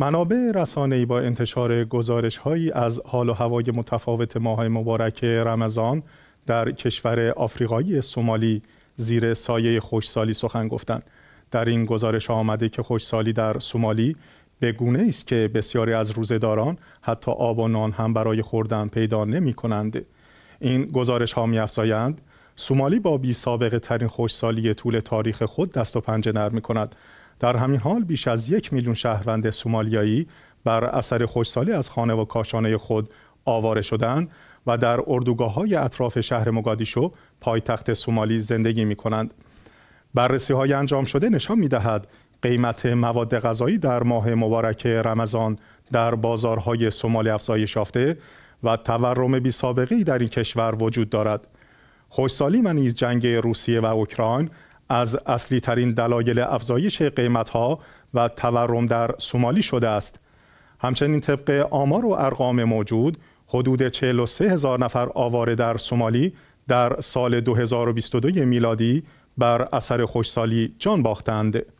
منابع رسانه‌ای با انتشار گزارش‌هایی از حال و هوای متفاوت ماه مبارک رمضان در کشور آفریقایی سومالی زیر سایه خوشسالی سخن گفتند. در این گزارش آمده که خوشسالی در سومالی به گونه است که بسیاری از روزهداران حتی آب و نان هم برای خوردن پیدا نمی کنند. این گزارش ها می سومالی با بی سابقه ترین خوشسالی طول تاریخ خود دست و پنجه نرم می کند در همین حال بیش از یک میلیون شهروند سومالیایی بر اثر خوشسالی از خانه و کاشانه خود آواره شدند و در اردوگاه های اطراف شهر مگادیشو پایتخت سومالی زندگی می کنند. بررسی های انجام شده نشان می قیمت مواد غذایی در ماه مبارک رمضان در بازارهای سومالی افزایش یافته و تورم بی در این کشور وجود دارد. خوشسالی و نیز جنگ روسیه و اوکراین از اصلی ترین دلایل افزایش قیمت ها و تورم در سومالی شده است. همچنین طبق آمار و ارقام موجود حدود 43 هزار نفر آواره در سومالی در سال 2022 میلادی بر اثر خوشسالی جان باختند.